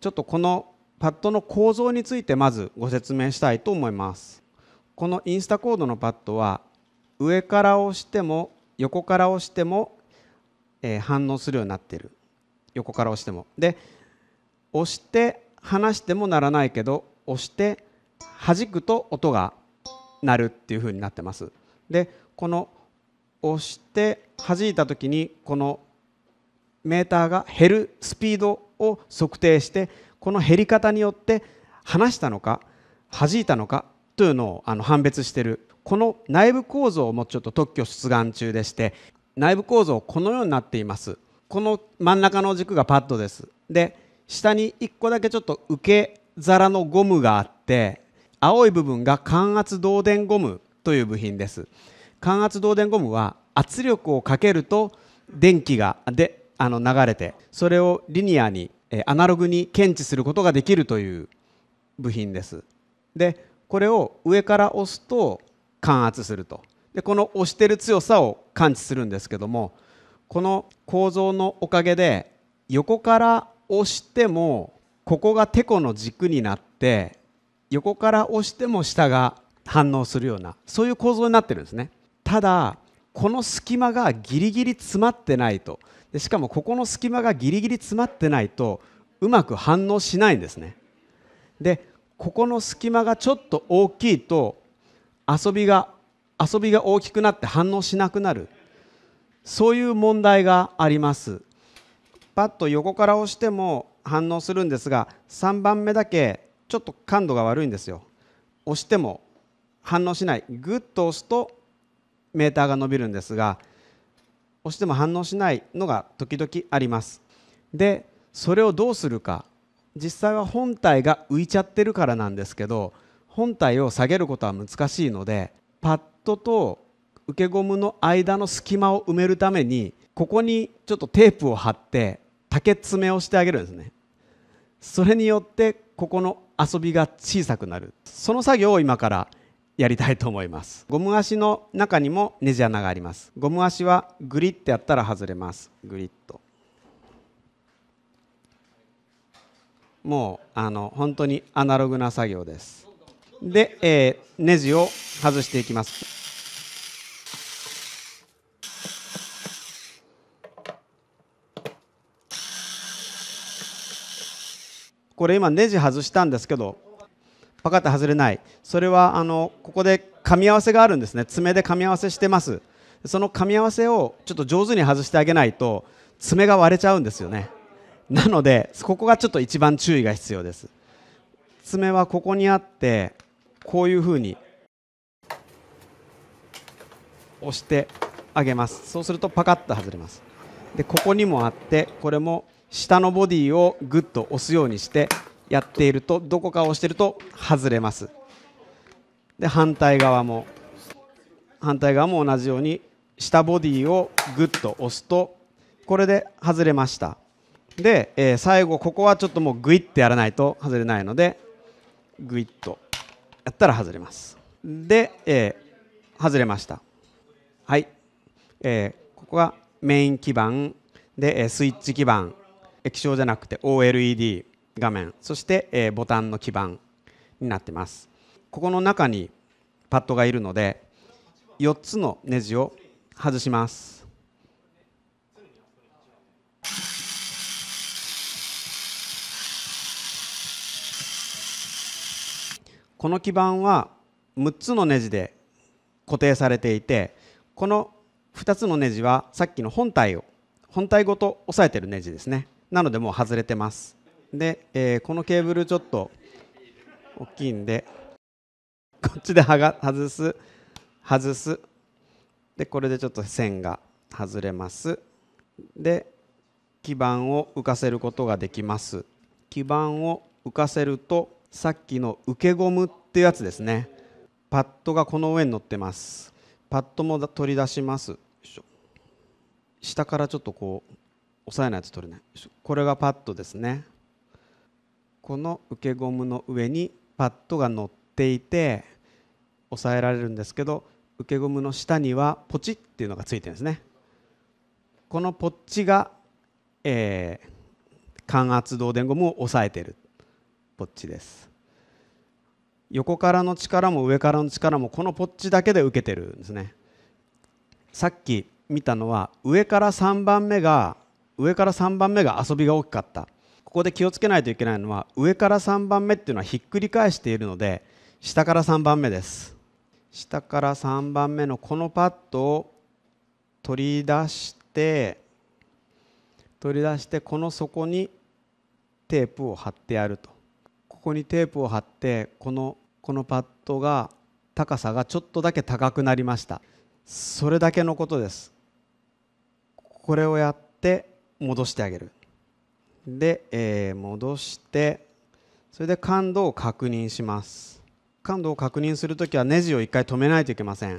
ちょっとこのパッドの構造についてまずご説明したいと思いますこのインスタコードのパッドは上から押しても横から押しても、え反応するようになっている横から押してもで押して離してもならないけど押して弾くと音が鳴るっていう風になってますでこの押して弾いた時にこのメーターが減るスピードを測定してこの減り方によって離したのか弾いたのかというのをあの判別しているこの内部構造をもうちょっと特許出願中でして内部構造このようになっていますこの真ん中の軸がパッドですで下に1個だけちょっと受け皿のゴムがあって青い部分が感圧導電ゴムという部品です感圧導電ゴムは圧力をかけると電気がであの流れてそれをリニアにアナログに検知することができるという部品です。でこれを上から押すと感圧するとでこの押してる強さを感知するんですけどもこの構造のおかげで横から押してもここがてこの軸になって横から押しても下が反応するようなそういう構造になってるんですねただこの隙間がギリギリ詰まってないとでしかもここの隙間がギリギリ詰まってないとうまく反応しないんですねでここの隙間がちょっと大きいと遊びが遊びが大きくなって反応しなくなるそういう問題がありますパッと横から押しても反応するんですが3番目だけちょっと感度が悪いんですよ押しても反応しないグッと押すとメーターが伸びるんですが押しても反応しないのが時々ありますでそれをどうするか実際は本体が浮いちゃってるからなんですけど本体を下げることは難しいのでパッドと受けゴムの間の隙間を埋めるためにここにちょっとテープを貼って竹爪をしてあげるんですねそれによってここの遊びが小さくなるその作業を今からやりたいと思いますゴム足の中にもネジ穴がありますゴム足はグリッてやったら外れますグリッともうあの本当にアナログな作業ですで、えー、ネジを外していきますこれ今ネジ外したんですけどパカッと外れないそれはあのここで噛み合わせがあるんですね爪で噛み合わせしてますその噛み合わせをちょっと上手に外してあげないと爪が割れちゃうんですよねなのでここがちょっと一番注意が必要です爪はここにあってこういうふうに押してあげますそうするとパカッと外れますでここにもあってこれも下のボディをグッと押すようにしてやっているとどこかを押してると外れますで反対側も反対側も同じように下ボディをグッと押すとこれで外れましたで、えー、最後ここはちょっともうグイッてやらないと外れないのでグイッとやったら外れますで、えー、外れましたはい、えー、ここはメイン基板で、えスイッチ基板液晶じゃなくて OLED 画面そしてえボタンの基板になってますここの中にパッドがいるので4つのネジを外しますこの基板は6つのネジで固定されていてこの2つのネジはさっきの本体を本体ごと押さえてるネジですねなのでもう外れてますで、えー、このケーブルちょっと大きいんでこっちではが外す外すでこれでちょっと線が外れますで基板を浮かせることができます基板を浮かせるとさっきの受けゴムってやつですねパッドがこの上に乗ってますパッドも取り出します下からちょっとこう押さえないと取れないこれがパッドですねこの受けゴムの上にパッドが乗っていて押さえられるんですけど受けゴムの下にはポチっていうのがついてるんですねこのポッチが、えー、感圧導電ゴムを押さえてるポッチです横からの力も上からの力もこのポッチだけで受けてるんですねさっき見たのは上から3番目が上から3番目が遊びが大きかったここで気をつけないといけないのは上から3番目っていうのはひっくり返しているので下から3番目です下から3番目のこのパッドを取り出して取り出してこの底にテープを貼ってやるとここにテープを貼ってこのこのパッドが高さがちょっとだけ高くなりましたそれだけのことですこれをやって戻してあげるで、えー、戻してそれで感度を確認します感度を確認するときはネジを1回止めないといけません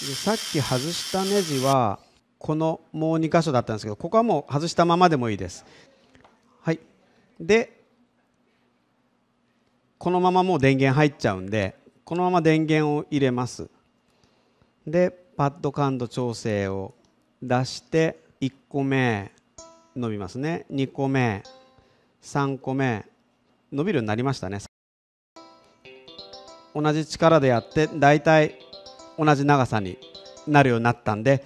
でさっき外したネジはこのもう2箇所だったんですけどここはもう外したままでもいいですはいでこのままもう電源入っちゃうんでこのまま電源を入れますでパッド感度調整を出して1個目伸びますね2個目3個目伸びるようになりましたね同じ力でやってだいたい同じ長さになるようになったんで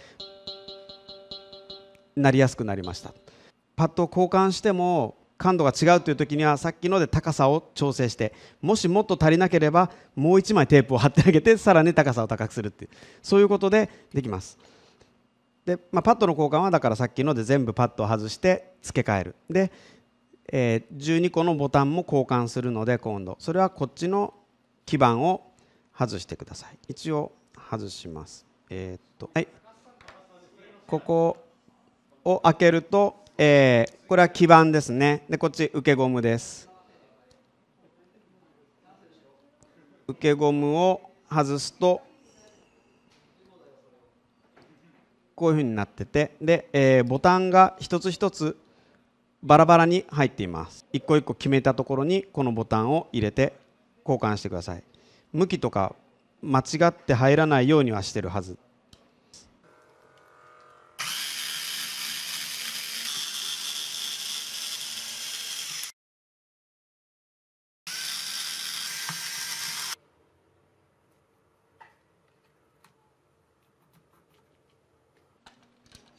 なりやすくなりましたパッドを交換しても感度が違うという時にはさっきので高さを調整してもしもっと足りなければもう1枚テープを貼ってあげて さらに高さを高くするっていうそういうことでできます。で、まあ、パッドの交換はだからさっきので全部パッドを外して付け替えるで、えー、12個のボタンも交換するので今度それはこっちの基板を外してください一応外しますえー、っとはいここを開けるとえー、これは基板ですねでこっち受けゴムです受けゴムを外すとこういうふうになっててで、えー、ボタンが一つ一つバラバラに入っています一個一個決めたところにこのボタンを入れて交換してください向きとか間違って入らないようにはしてるはず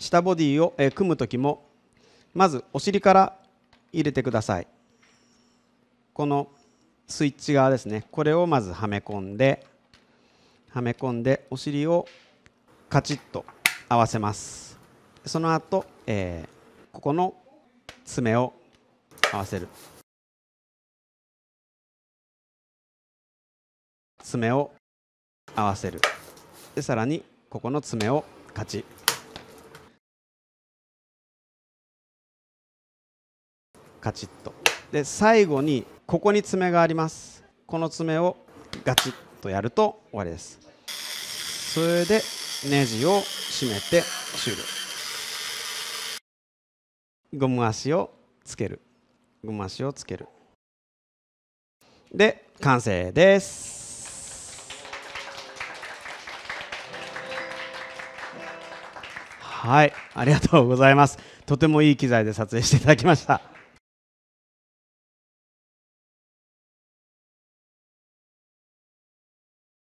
下ボディを、組む時もまずお尻から入れてくださいこのスイッチ側ですねこれをまずはめ込んではめ込んでお尻をカチッと合わせますその後、えー、ここの爪を合わせる爪を合わせるでさらにここの爪をカチッカチッとで最後にここに爪がありますこの爪をガチッとやると終わりですそれでネジを締めて終了ゴム足をつけるゴム足をつけるで完成ですはい、ありがとうございます。とてもいい機材で撮影していただきました。